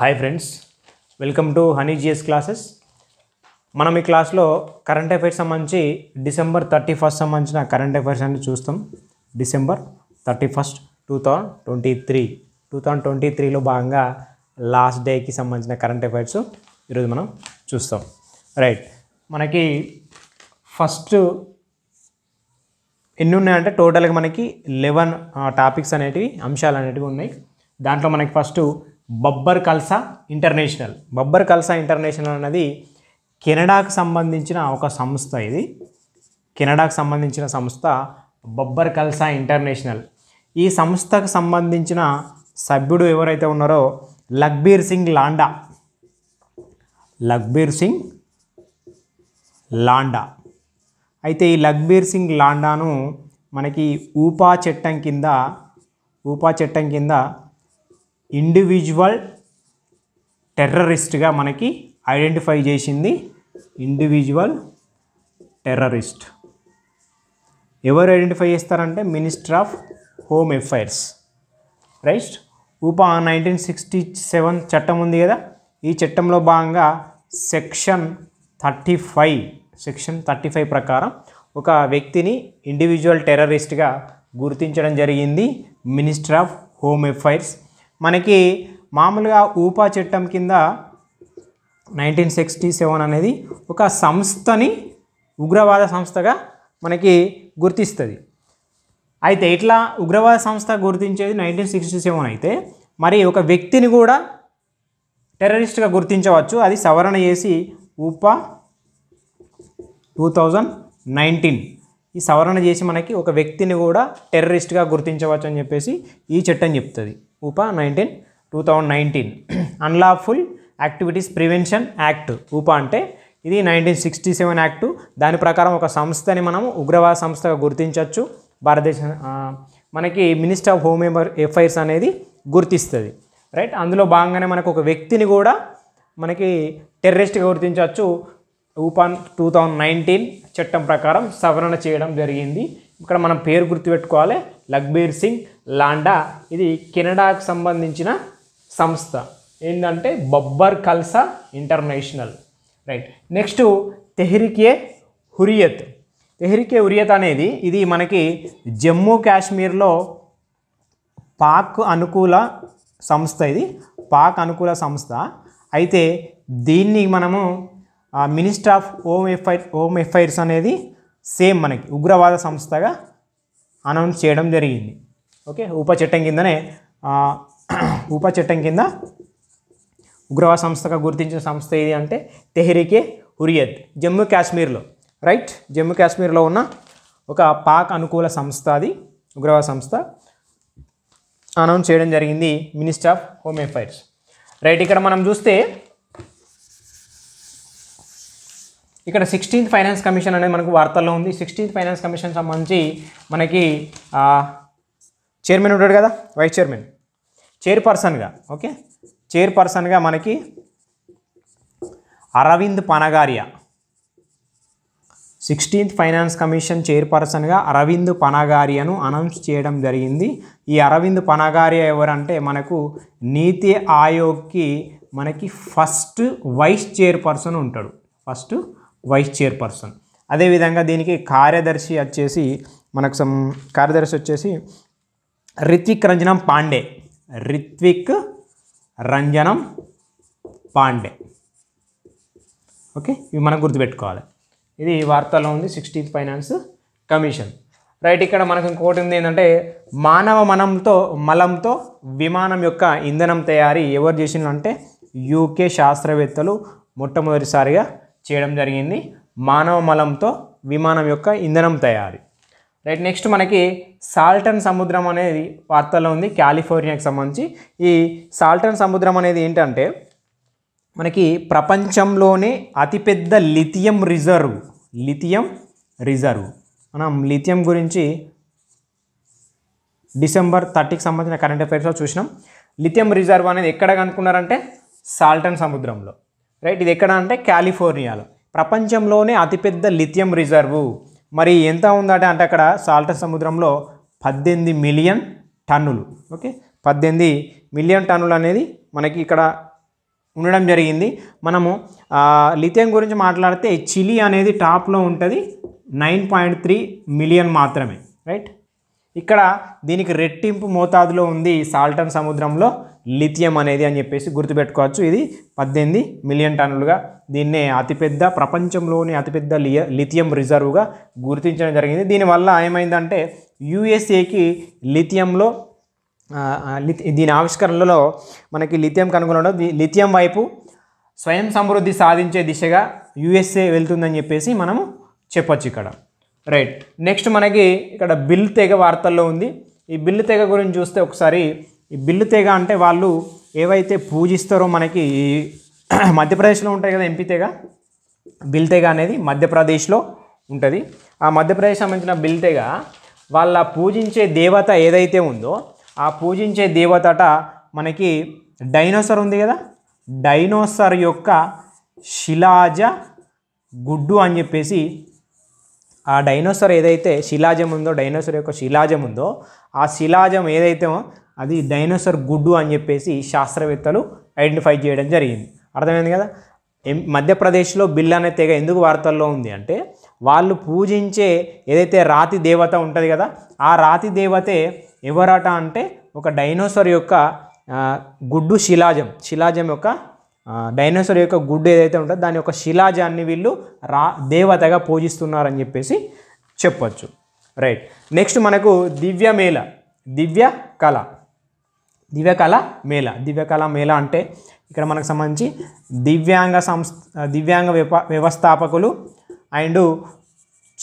hi friends welcome to Honey GS classes మనం ఈ క్లాస్లో కరెంట్ అఫైర్స్ సంబంధించి డిసెంబర్ థర్టీ ఫస్ట్ సంబంధించిన కరెంట్ అఫైర్స్ అన్ని చూస్తాం December thirty first two thousand twenty three two thousand twenty త్రీలో భాగంగా లాస్ట్ డేకి సంబంధించిన కరెంట్ అఫైర్స్ ఈరోజు మనం చూస్తాం రైట్ మనకి ఫస్ట్ ఎన్ని ఉన్నాయంటే టోటల్గా మనకి లెవెన్ టాపిక్స్ అనేటివి అంశాలు అనేటివి ఉన్నాయి దాంట్లో మనకి first Babbar Khalsa international Babbar Khalsa international అనేది కెనడాకు సంబంధించిన ఒక సంస్థ ఇది కెనడాకు సంబంధించిన సంస్థ బబ్బర్ కల్సా ఇంటర్నేషనల్ ఈ సంస్థకు సంబంధించిన సభ్యుడు ఎవరైతే ఉన్నారో లక్బీర్ సింగ్ లాండా లక్బీర్ సింగ్ లాండా అయితే ఈ లక్బీర్ సింగ్ లాండాను మనకి ఊపా చట్టం కింద ఊపా చట్టం కింద ఇండివిజువల్ టెర్రరిస్ట్గా మనకి ఐడెంటిఫై చేసింది ఇండివిజువల్ టెర్రరిస్ట్ ఎవరు ఐడెంటిఫై చేస్తారంటే minister of home affairs right UAPA nineteen sixty seven చట్టం ఉంది కదా ఈ చట్టంలో భాగంగా section thirty five section thirty five ప్రకారం ఒక వ్యక్తిని ఇండివిజువల్ టెర్రరిస్ట్గా గుర్తించడం జరిగింది మినిస్టర్ ఆఫ్ హోమ్ ఎఫైర్స్ మనకి మామూలుగా ఊపా చట్టం కింద నైన్టీన్ సిక్స్టీ సెవెన్ అనేది ఒక సంస్థని ఉగ్రవాద సంస్థగా మనకి గుర్తిస్తుంది అయితే ఇట్లా ఉగ్రవాద సంస్థ గుర్తించేది నైన్టీన్ సిక్స్టీ సెవెన్ అయితే మరి ఒక వ్యక్తిని కూడా టెర్రరిస్ట్గా గుర్తించవచ్చు అది సవరణ చేసి ఊపా టూ థౌజండ్ నైన్టీన్ ఈ సవరణ చేసి మనకి ఒక వ్యక్తిని కూడా టెర్రరిస్ట్గా గుర్తించవచ్చు అని చెప్పేసి ఈ చట్టం చెప్తుంది UAPA nineteen two thousand nineteen unlawful activities prevention act UAPA అంటే ఇది నైన్టీన్ సిక్స్టీ సెవెన్ యాక్టు దాని ప్రకారం ఒక సంస్థని మనం ఉగ్రవాద సంస్థగా గుర్తించవచ్చు భారతదేశం మనకి మినిస్టర్ ఆఫ్ హోమ్ అఫైర్స్ అనేది గుర్తిస్తుంది రైట్ అందులో భాగంగానే మనకు ఒక వ్యక్తిని కూడా మనకి టెర్రరిస్ట్గా గుర్తించవచ్చు ఊపాన్ టూ థౌజండ్ నైన్టీన్ చట్టం ప్రకారం సవరణ చేయడం జరిగింది ఇక్కడ మనం పేరు గుర్తుపెట్టుకోవాలి లక్బీర్ సింగ్ లాండా ఇది కెనడాకు సంబంధించిన సంస్థ ఏంటంటే Babbar Khalsa international right next Tehreek-e Hurriyat Tehreek-e Hurriyat అనేది ఇది మనకి జమ్మూ కాశ్మీర్లో పాక్ అనుకూల సంస్థ ఇది పాక్ అనుకూల సంస్థ అయితే దీన్ని మనము minister of home affair home affairs అనేది సేమ్ మనకి ఉగ్రవాద సంస్థగా అనౌన్స్ చేయడం జరిగింది ఓకే ఉప చట్టం కిందనే ఉప చట్టం కింద ఉగ్రవాద సంస్థగా గుర్తించిన సంస్థ ఏది అంటే తెహరీకే హురియత్ జమ్మూ కాశ్మీర్లో రైట్ జమ్మూ కాశ్మీర్లో ఉన్న ఒక పాక్ అనుకూల సంస్థ అది ఉగ్రవాద సంస్థ అనౌన్స్ చేయడం జరిగింది minister of home affairs right ఇక్కడ మనం చూస్తే ఇక్కడ సిక్స్టీన్త్ ఫైనాన్స్ కమిషన్ అనేది మనకు వార్తల్లో ఉంది సిక్స్టీన్త్ ఫైనాన్స్ కమిషన్ సంబంధించి మనకి చైర్మన్ ఉంటాడు కదా వైస్ చైర్మన్ చైర్పర్సన్గా ఓకే చైర్పర్సన్గా మనకి Arvind Panagariya sixteenth finance commission చైర్పర్సన్గా అరవింద్ పనగారియను అనౌన్స్ చేయడం జరిగింది ఈ అరవింద్ పనగారియ ఎవరంటే మనకు నీతి ఆయోగ్కి మనకి ఫస్ట్ వైస్ చైర్పర్సన్ ఉంటాడు ఫస్ట్ వైస్ చైర్పర్సన్ అదేవిధంగా దీనికి కార్యదర్శి వచ్చేసి మనకు సం కార్యదర్శి వచ్చేసి రిత్విక్ రంజనం పాండే రిత్విక్ రంజనం పాండే ఓకే ఇవి మనం గుర్తుపెట్టుకోవాలి ఇది వార్తల్లో ఉంది సిక్స్టీన్త్ ఫైనాన్స్ కమిషన్ రైట్ ఇక్కడ మనకు ఇంకోటి ఉంది ఏంటంటే మానవ మనంతో మలంతో విమానం యొక్క ఇంధనం తయారీ ఎవరు చేసిందంటే యూకే శాస్త్రవేత్తలు మొట్టమొదటిసారిగా చేయడం జరిగింది మానవ మలంతో విమానం యొక్క ఇంధనం తయారీ రైట్ నెక్స్ట్ మనకి సాల్టన్ సముద్రం అనేది వార్తల్లో ఉంది కాలిఫోర్నియాకి సంబంధించి ఈ సాల్టన్ సముద్రం అనేది ఏంటంటే మనకి ప్రపంచంలోనే అతిపెద్ద లిథియం రిజర్వ్ లిథియం రిజర్వ్ మనం లిథియం గురించి డిసెంబర్ థర్టీకి సంబంధించిన కరెంట్ అఫైర్స్లో చూసినాం లిథియం రిజర్వ్ అనేది ఎక్కడ కనుక్కున్నారంటే సాల్టన్ సముద్రంలో రైట్ ఇది ఎక్కడ అంటే కాలిఫోర్నియాలో ప్రపంచంలోనే అతిపెద్ద లిథియం రిజర్వు మరి ఎంత ఉందంటే అంటే అక్కడ సాల్ట సముద్రంలో పద్దెనిమిది మిలియన్ టన్నులు ఓకే పద్దెనిమిది మిలియన్ టన్నులు అనేది మనకి ఇక్కడ ఉండడం జరిగింది మనము లిథియం గురించి మాట్లాడితే చిలీ అనేది టాప్లో ఉంటుంది నైన్ పాయింట్ త్రీ మిలియన్ మాత్రమే రైట్ ఇక్కడ దీనికి రెట్టింపు మోతాదులో ఉంది సాల్టన్ సముద్రంలో లిథియం అనేది అని చెప్పేసి గుర్తుపెట్టుకోవచ్చు ఇది పద్దెనిమిది మిలియన్ టన్నులుగా దీన్నే అతిపెద్ద ప్రపంచంలోని అతిపెద్ద లియ లిథియం రిజర్వ్గా గుర్తించడం జరిగింది దీనివల్ల ఏమైందంటే యూఎస్ఏకి లిథియంలో దీని ఆవిష్కరణలో మనకి లిథియం కనుగొనడం లిథియం వైపు స్వయం సమృద్ధి సాధించే దిశగా యుఎస్ఏ వెళ్తుందని చెప్పేసి మనము చెప్పొచ్చు ఇక్కడ రైట్ నెక్స్ట్ మనకి ఇక్కడ బిల్ తెగ వార్తల్లో ఉంది ఈ బిల్లు తెగ గురించి చూస్తే ఒకసారి ఈ బిల్లు తెగ అంటే వాళ్ళు ఏవైతే పూజిస్తారో మనకి మధ్యప్రదేశ్లో ఉంటాయి కదా ఎంపీ తెగ బిల్ తెగ అనేది మధ్యప్రదేశ్లో ఉంటుంది ఆ మధ్యప్రదేశ్ సంబంధించిన బిల్ తెగ వాళ్ళ పూజించే దేవత ఏదైతే ఉందో ఆ పూజించే దేవతట మనకి డైనోసర్ ఉంది కదా డైనోసర్ యొక్క శిలాజ గుడ్డు అని చెప్పేసి ఆ డైనోసర్ ఏదైతే శిలాజం ఉందో డైనోసర్ యొక్క శిలాజం ఉందో ఆ శిలాజం ఏదైతే అది డైనోసార్ గుడ్డు అని చెప్పేసి శాస్త్రవేత్తలు ఐడెంటిఫై చేయడం జరిగింది అర్థమైంది కదా మధ్యప్రదేశ్లో బిల్ అనే తెగ ఎందుకు వార్తల్లో ఉంది అంటే వాళ్ళు పూజించే ఏదైతే రాతి దేవత ఉంటుంది కదా ఆ రాతి దేవతే ఎవరట అంటే ఒక డైనోసార్ యొక్క గుడ్డు శిలాజం శిలాజం యొక్క డైనోసార్ యొక్క గుడ్డు ఏదైతే ఉంటుందో దాని యొక్క శిలాజాన్ని వీళ్ళు రా దేవతగా పూజిస్తున్నారని చెప్పేసి చెప్పచ్చు రైట్ నెక్స్ట్ మనకు దివ్యమేళ దివ్య కళ దివ్యకళ మేళ దివ్యకళ మేళ అంటే ఇక్కడ మనకు సంబంధించి దివ్యాంగ సంస్థ దివ్యాంగ వ్యవస్థాపకులు అండ్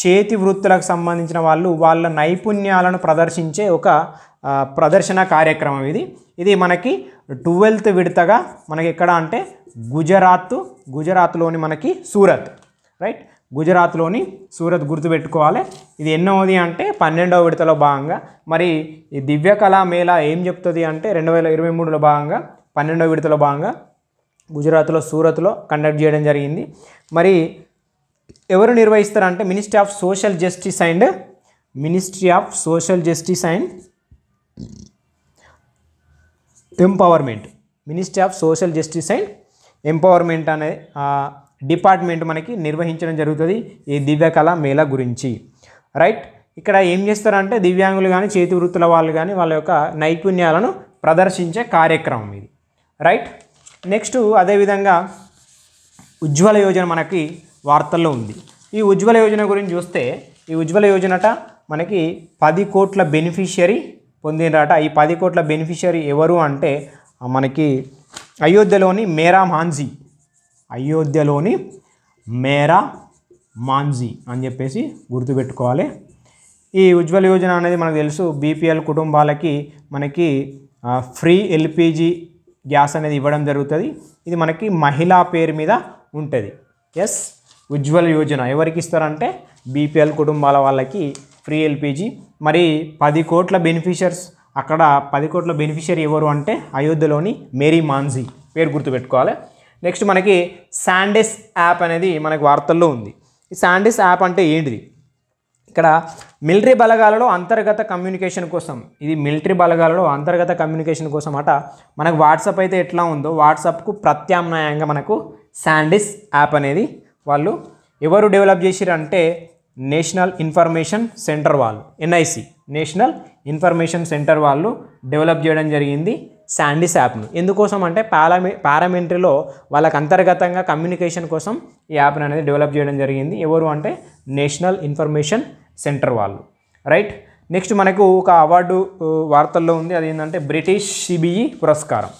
చేతి వృత్తులకు సంబంధించిన వాళ్ళు వాళ్ళ నైపుణ్యాలను ప్రదర్శించే ఒక ప్రదర్శన కార్యక్రమం ఇది ఇది మనకి ట్వెల్త్ విడతగా మనకి ఎక్కడ అంటే గుజరాత్ గుజరాత్లోని మనకి సూరత్ రైట్ గుజరాత్లోని సూరత్ గుర్తుపెట్టుకోవాలి ఇది ఎన్నోది అంటే పన్నెండవ విడతలో భాగంగా మరి ఈ దివ్య కళా మేళా ఏం చెప్తుంది అంటే రెండు వేల ఇరవై మూడులో భాగంగా పన్నెండవ విడతలో భాగంగా గుజరాత్లో సూరత్లో కండక్ట్ చేయడం జరిగింది మరి ఎవరు నిర్వహిస్తారంటే ministry of social justice and ministry of social justice and empowerment ministry of social justice and empowerment అనేది డిపార్ట్మెంట్ మనకి నిర్వహించడం జరుగుతుంది ఈ దివ్యకళ మేళ గురించి రైట్ ఇక్కడ ఏం చేస్తారంటే దివ్యాంగులు కానీ చేతి వృత్తుల వాళ్ళు కానీ వాళ్ళ యొక్క నైపుణ్యాలను ప్రదర్శించే కార్యక్రమం ఇది రైట్ నెక్స్ట్ అదేవిధంగా ఉజ్వల యోజన మనకి వార్తల్లో ఉంది ఈ ఉజ్వల యోజన గురించి చూస్తే ఈ ఉజ్వల యోజనట మనకి పది కోట్ల బెనిఫిషియరీ పొందినరట ఈ పది కోట్ల బెనిఫిషియరీ ఎవరు అంటే మనకి అయోధ్యలోని మేరా మాన్జీ అయోధ్యలోని మేరా మాంజీ అని చెప్పేసి గుర్తుపెట్టుకోవాలి ఈ ఉజ్వల్ యోజన అనేది మనకు తెలుసు బీపీఎల్ కుటుంబాలకి మనకి ఫ్రీ ఎల్పిజి గ్యాస్ అనేది ఇవ్వడం జరుగుతుంది ఇది మనకి మహిళా పేరు మీద ఉంటుంది ఎస్ ఉజ్వల్ యోజన ఎవరికి ఇస్తారంటే బీపీఎల్ కుటుంబాల వాళ్ళకి ఫ్రీ ఎల్పిజి మరి పది కోట్ల బెనిఫిషర్స్ అక్కడ పది కోట్ల బెనిఫిషియరీ ఎవరు అంటే అయోధ్యలోని మేరీ మాన్జీ పేరు గుర్తుపెట్టుకోవాలి నెక్స్ట్ మనకి శాండెస్ యాప్ అనేది మనకి వార్తల్లో ఉంది ఈ శాండెస్ యాప్ అంటే ఏంటిది ఇక్కడ మిలిటరీ బలగాలలో అంతర్గత కమ్యూనికేషన్ కోసం ఇది మిలిటరీ బలగాలలో అంతర్గత కమ్యూనికేషన్ కోసం అట మనకు వాట్సాప్ అయితే ఎట్లా ఉందో వాట్సాప్కు ప్రత్యామ్నాయంగా మనకు శాండిస్ యాప్ అనేది వాళ్ళు ఎవరు డెవలప్ చేసిరంటే నేషనల్ ఇన్ఫర్మేషన్ సెంటర్ వాళ్ళు ఎన్ఐసి నేషనల్ ఇన్ఫర్మేషన్ సెంటర్ వాళ్ళు డెవలప్ చేయడం జరిగింది శాండిస్ యాప్ను ఎందుకోసం అంటే పార్లమె పారామెంటరీలో వాళ్ళకి అంతర్గతంగా కమ్యూనికేషన్ కోసం ఈ యాప్ను అనేది డెవలప్ చేయడం జరిగింది ఎవరు అంటే నేషనల్ ఇన్ఫర్మేషన్ సెంటర్ వాళ్ళు రైట్ నెక్స్ట్ మనకు ఒక అవార్డు వార్తల్లో ఉంది అది ఏంటంటే బ్రిటిష్ సిబిఈ పురస్కారం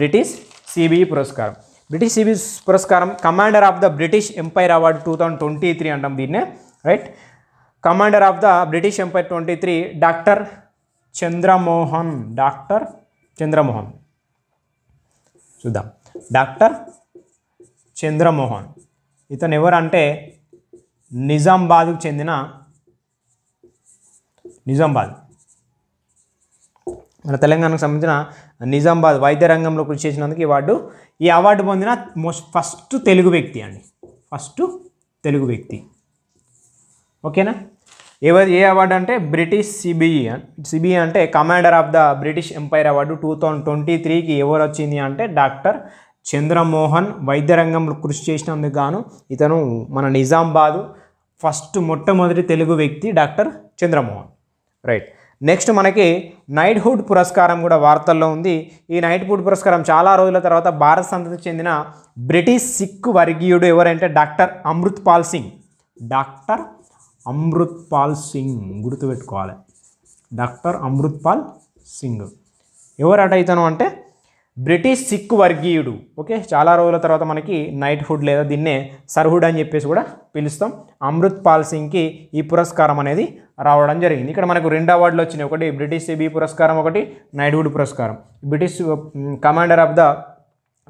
బ్రిటిష్ సిబిఈ పురస్కారం బ్రిటిష్ సిబిఈ పురస్కారం Commander of the British Empire award two thousand twenty three అంటాం దీన్నే right Commander of the British Empire twenty three doctor Chandramohan doctor Chandramohan చూద్దాం డాక్టర్ చంద్రమోహన్ ఇతను ఎవరంటే నిజామాబాద్కు చెందిన నిజామాబాద్ మన తెలంగాణకు సంబంధించిన నిజామాబాద్ వైద్య రంగంలో కృషి చేసినందుకు ఈ ఈ అవార్డు పొందిన మోస్ట్ ఫస్ట్ తెలుగు వ్యక్తి అండి ఫస్ట్ తెలుగు వ్యక్తి ఓకేనా ఎవరి ఏ అవార్డు అంటే బ్రిటిష్ సిబిఈ సిబిఈ అంటే Commander of the British Empire award two thousand twenty త్రీకి ఎవరు వచ్చింది అంటే డాక్టర్ చంద్రమోహన్ వైద్యరంగంలో కృషి చేసినందుకు గాను ఇతను మన నిజామాబాదు ఫస్ట్ మొట్టమొదటి తెలుగు వ్యక్తి డాక్టర్ చంద్రమోహన్ రైట్ నెక్స్ట్ మనకి నైట్హుడ్ పురస్కారం కూడా వార్తల్లో ఉంది ఈ నైట్హుడ్ పురస్కారం చాలా రోజుల తర్వాత భారత సంతతికి చెందిన బ్రిటిష్ సిక్కు వర్గీయుడు ఎవరంటే డాక్టర్ అమృత్పాల్ సింగ్ డాక్టర్ అమృత్పాల్ సింగ్ గుర్తుపెట్టుకోవాలి డాక్టర్ అమృత్పాల్ సింగ్ ఎవరట ఇతను అంటే బ్రిటిష్ సిక్ వర్గీయుడు ఓకే చాలా రోజుల తర్వాత మనకి నైట్ హుడ్ లేదా దీన్నే సర్హుడ్ అని చెప్పేసి కూడా పిలుస్తాం అమృత్ పాల్ సింగ్కి ఈ పురస్కారం అనేది రావడం జరిగింది ఇక్కడ మనకు రెండు అవార్డులు వచ్చినాయి ఒకటి బ్రిటిష్ సిబి పురస్కారం ఒకటి నైట్హుడ్ పురస్కారం British Commander of the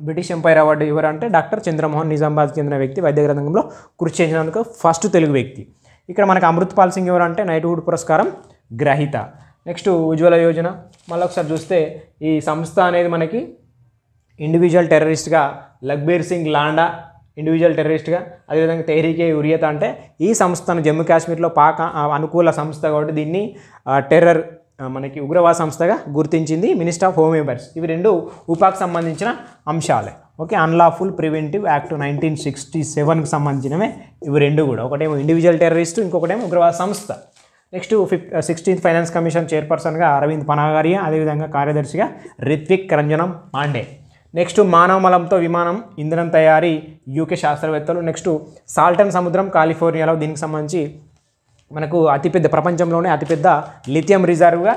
British Empire award ఎవరంటే డాక్టర్ చంద్రమోహన్ నిజామాబాద్ చెందిన వ్యక్తి వైద్య గ్రంథంలో కృషి చేసినందుకు ఫస్ట్ తెలుగు వ్యక్తి ఇక్కడ మనకు అమృత్పాల్ సింగ్ ఎవరు అంటే నైట్హుడ్ పురస్కారం గ్రహీత నెక్స్ట్ ఉజ్వల యోజన మళ్ళీ ఒకసారి చూస్తే ఈ సంస్థ అనేది మనకి ఇండివిజువల్ టెర్రరిస్ట్గా లక్బీర్ సింగ్ లాండా ఇండివిజువల్ టెర్రరిస్ట్గా అదేవిధంగా తెహరీకే ఉరియత అంటే ఈ సంస్థను జమ్మూ కాశ్మీర్లో పాక అనుకూల సంస్థ కాబట్టి దీన్ని టెర్రర్ మనకి ఉగ్రవాద సంస్థగా గుర్తించింది మినిస్టర్ ఆఫ్ హోమ్ మెంబర్స్ ఇవి రెండు ఉపాకు సంబంధించిన అంశాలే okay unlawful preventive act nineteen sixty సెవెన్కి సంబంధించినవే ఇవి రెండు కూడా ఒకటేమో ఇండివిజువల్ టెర్రరిస్టు ఇంకొకటేమో ఉగ్రవాద సంస్థ నెక్స్ట్ ఫిఫ్ సిక్స్టీన్త్ ఫైనాన్స్ కమిషన్ చైర్పర్సన్గా అరవింద్ పనాగారియా అదేవిధంగా కార్యదర్శిగా రిత్విక్ రంజనం పాండే నెక్స్ట్ మానవ మలంతో విమానం ఇంధనం తయారీ యూకే శాస్త్రవేత్తలు నెక్స్ట్ సాల్టన్ సముద్రం కాలిఫోర్నియాలో దీనికి సంబంధించి మనకు అతిపెద్ద ప్రపంచంలోనే అతిపెద్ద లిథియం రిజర్వ్గా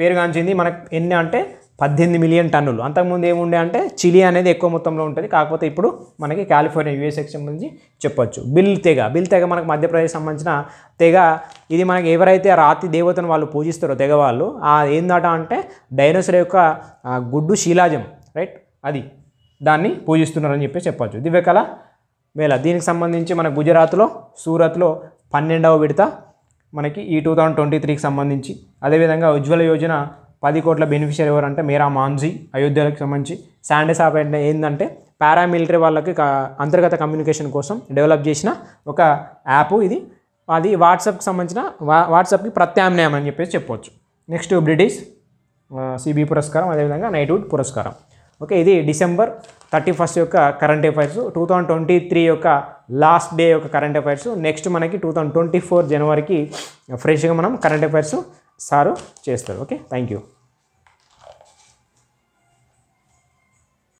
పేరుగాంచింది మనకు ఎన్ని అంటే పద్దెనిమిది మిలియన్ టన్నులు అంతకుముందు ఏముండే అంటే చిలి అనేది ఎక్కువ మొత్తంలో ఉంటుంది కాకపోతే ఇప్పుడు మనకి కాలిఫోర్నియా యూఎస్ఎక్స్ సంబంధించి చెప్పొచ్చు బిల్ తెగ బిల్ తెగ మనకు మధ్యప్రదేశ్ సంబంధించిన తెగ ఇది మనకి ఎవరైతే రాతి దేవతను వాళ్ళు పూజిస్తారో తెగ వాళ్ళు ఆ ఏందట అంటే డైనోసర్ యొక్క గుడ్డు శిలాజం రైట్ అది దాన్ని పూజిస్తున్నారని చెప్పి చెప్పొచ్చు దివ్యకళ వేల దీనికి సంబంధించి మన గుజరాత్లో సూరత్లో పన్నెండవ విడత మనకి ఈ టూ థౌజండ్ ట్వంటీ త్రీకి సంబంధించి అదేవిధంగా ఉజ్వల యోజన పది కోట్ల బెనిఫిషియర్ ఎవరంటే మేరా మాంజీ అయోధ్యలకు సంబంధించి శాండే సాప్ అంటే ఏంటంటే పారామిలిటరీ వాళ్ళకి అంతర్గత కమ్యూనికేషన్ కోసం డెవలప్ చేసిన ఒక యాప్ ఇది అది వాట్సాప్కి సంబంధించిన వా వాట్సాప్కి ప్రత్యామ్నాయం అని చెప్పేసి చెప్పవచ్చు నెక్స్ట్ బ్రిటిష్ సిబి పురస్కారం అదేవిధంగా నైట్వుడ్ పురస్కారం ఓకే ఇది డిసెంబర్ థర్టీ ఫస్ట్ యొక్క current affairs two thousand twenty three యొక్క లాస్ట్ డే యొక్క కరెంట్ అఫైర్స్ నెక్స్ట్ మనకి టూ థౌజండ్ ట్వంటీ ఫోర్ జనవరికి ఫ్రెష్గా మనం కరెంట్ అఫైర్స్ సారు చేస్తారు ఓకే థ్యాంక్ యూ